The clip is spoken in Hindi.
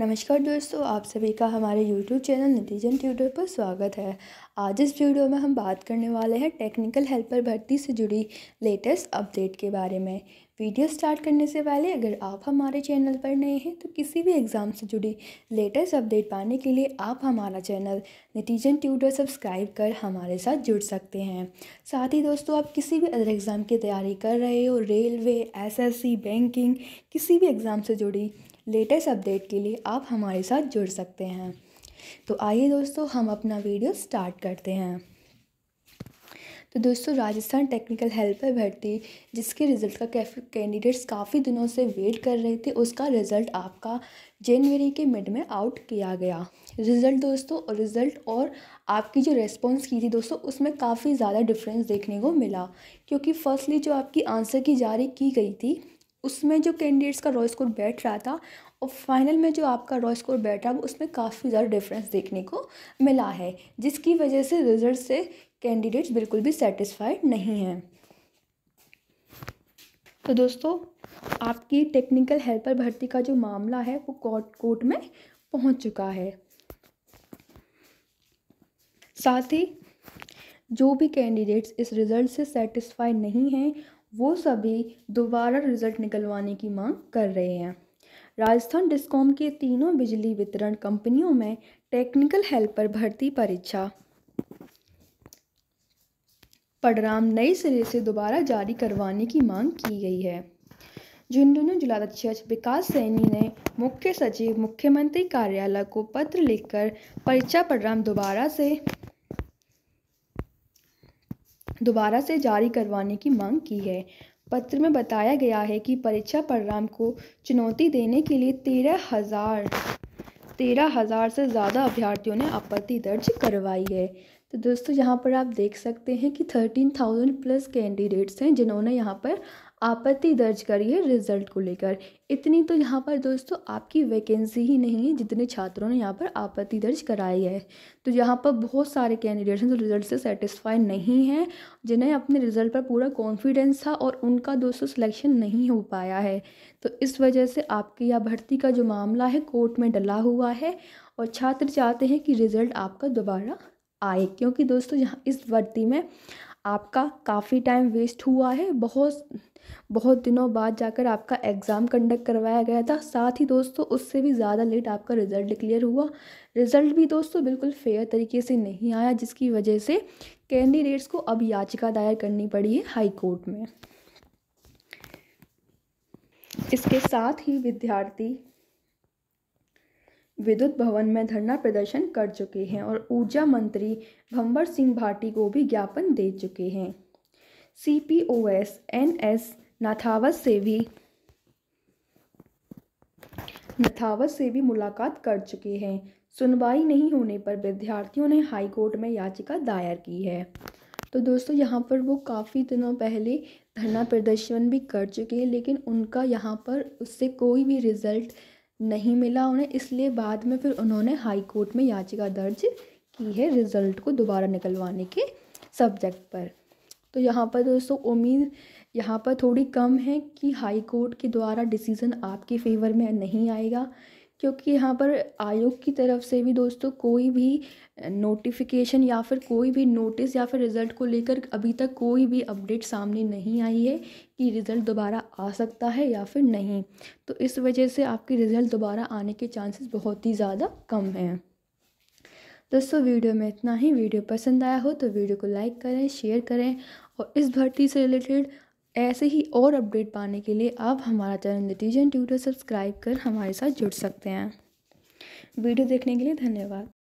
नमस्कार दोस्तों आप सभी का हमारे यूट्यूब चैनल नतीजन ट्यूटर पर स्वागत है आज इस वीडियो में हम बात करने वाले हैं टेक्निकल हेल्पर भर्ती से जुड़ी लेटेस्ट अपडेट के बारे में वीडियो स्टार्ट करने से पहले अगर आप हमारे चैनल पर नए हैं तो किसी भी एग्ज़ाम से जुड़ी लेटेस्ट अपडेट पाने के लिए आप हमारा चैनल नतीजन ट्यूटर सब्सक्राइब कर हमारे साथ जुड़ सकते हैं साथ ही दोस्तों आप किसी भी अदर एग्ज़ाम की तैयारी कर रहे हो रेलवे एसएससी बैंकिंग किसी भी एग्ज़ाम से जुड़ी लेटेस्ट अपडेट के लिए आप हमारे साथ जुड़ सकते हैं तो आइए दोस्तों हम अपना वीडियो स्टार्ट करते हैं तो दोस्तों राजस्थान टेक्निकल हेल्पर भर्ती जिसके रिज़ल्ट का कैंडिडेट्स काफ़ी दिनों से वेट कर रहे थे उसका रिज़ल्ट आपका जनवरी के मिड में आउट किया गया रिज़ल्ट दोस्तों और रिज़ल्ट और आपकी जो रेस्पॉन्स की थी दोस्तों उसमें काफ़ी ज़्यादा डिफरेंस देखने को मिला क्योंकि फर्स्टली जो आपकी आंसर की जारी की गई थी उसमें जो कैंडिडेट्स का रॉ स्कोर बैठ रहा था और फाइनल में जो आपका रॉ स्कोर बैठ रहा उसमें काफ़ी ज़्यादा डिफरेंस देखने को मिला है जिसकी वजह से रिजल्ट से कैंडिडेट्स बिल्कुल भी सेटिस्फाइड नहीं हैं तो दोस्तों आपकी टेक्निकल हेल्पर भर्ती का जो मामला है वो कोर्ट कोर्ट में पहुंच चुका है साथ ही जो भी कैंडिडेट्स इस रिज़ल्ट से सेटिस्फाई नहीं हैं वो सभी दोबारा रिज़ल्ट निकलवाने की मांग कर रहे हैं राजस्थान डिस्कॉम के तीनों बिजली वितरण कंपनियों में टेक्निकल हेल्पर भर्ती परीक्षा पडराम नए सिरे से दोबारा जारी करवाने की मांग की गई है झुंझुनू जिलाध्यक्ष विकास सैनी ने मुख्य सचिव मुख्यमंत्री कार्यालय को पत्र लिखकर परीक्षा पडराम दोबारा से दोबारा से जारी करवाने की मांग की है पत्र में बताया गया है कि परीक्षा परिणाम को चुनौती देने के लिए तेरह हज़ार तेरह हज़ार से ज़्यादा अभ्यर्थियों ने आपत्ति दर्ज करवाई है तो दोस्तों यहाँ पर आप देख सकते हैं कि थर्टीन थाउजेंड प्लस कैंडिडेट्स हैं जिन्होंने यहाँ पर आपत्ति दर्ज करी है रिज़ल्ट को लेकर इतनी तो यहाँ पर दोस्तों आपकी वैकेंसी ही नहीं है जितने छात्रों ने यहाँ पर आपत्ति दर्ज कराई है तो यहाँ पर बहुत सारे कैंडिडेट्स हैं जो रिज़ल्ट से सेटिस्फाई नहीं हैं जिन्हें अपने रिज़ल्ट पर पूरा कॉन्फिडेंस था और उनका दोस्तों सिलेक्शन नहीं हो पाया है तो इस वजह से आपकी यह भर्ती का जो मामला है कोर्ट में डला हुआ है और छात्र चाहते हैं कि रिज़ल्ट आपका दोबारा आए क्योंकि दोस्तों यहाँ इस भर्ती में आपका काफ़ी टाइम वेस्ट हुआ है बहुत बहुत दिनों बाद जाकर आपका एग्ज़ाम कंडक्ट करवाया गया था साथ ही दोस्तों उससे भी ज़्यादा लेट आपका रिज़ल्ट क्लियर हुआ रिज़ल्ट भी दोस्तों बिल्कुल फेयर तरीके से नहीं आया जिसकी वजह से कैंडिडेट्स को अब याचिका दायर करनी पड़ी है हाई कोर्ट में इसके साथ ही विद्यार्थी विद्युत भवन में धरना प्रदर्शन कर चुके हैं और ऊर्जा मंत्री भंवर सिंह भाटी को भी ज्ञापन दे चुके हैं C P O S N S Nathawat से भी नाथावत से भी मुलाकात कर चुके हैं सुनवाई नहीं होने पर विद्यार्थियों ने हाईकोर्ट में याचिका दायर की है तो दोस्तों यहाँ पर वो काफ़ी दिनों पहले धरना प्रदर्शन भी कर चुके हैं लेकिन उनका यहाँ पर उससे कोई भी रिज़ल्ट नहीं मिला उन्हें इसलिए बाद में फिर उन्होंने हाई कोर्ट में याचिका दर्ज की है रिज़ल्ट को दोबारा निकलवाने के सब्जेक्ट पर तो यहाँ पर दोस्तों उम्मीद यहाँ पर थोड़ी कम है कि हाई कोर्ट के द्वारा डिसीज़न आपके फेवर में नहीं आएगा क्योंकि यहाँ पर आयोग की तरफ से भी दोस्तों कोई भी नोटिफिकेशन या फिर कोई भी नोटिस या फिर रिज़ल्ट को लेकर अभी तक कोई भी अपडेट सामने नहीं आई है कि रिज़ल्ट दोबारा आ सकता है या फिर नहीं तो इस वजह से आपके रिज़ल्ट दोबारा आने के चांसेस बहुत ही ज़्यादा कम हैं दोस्तों वीडियो में इतना ही वीडियो पसंद आया हो तो वीडियो को लाइक करें शेयर करें और इस भर्ती से रिलेटेड ऐसे ही और अपडेट पाने के लिए आप हमारा चैनल नतीजन ट्यूटर सब्सक्राइब कर हमारे साथ जुड़ सकते हैं वीडियो देखने के लिए धन्यवाद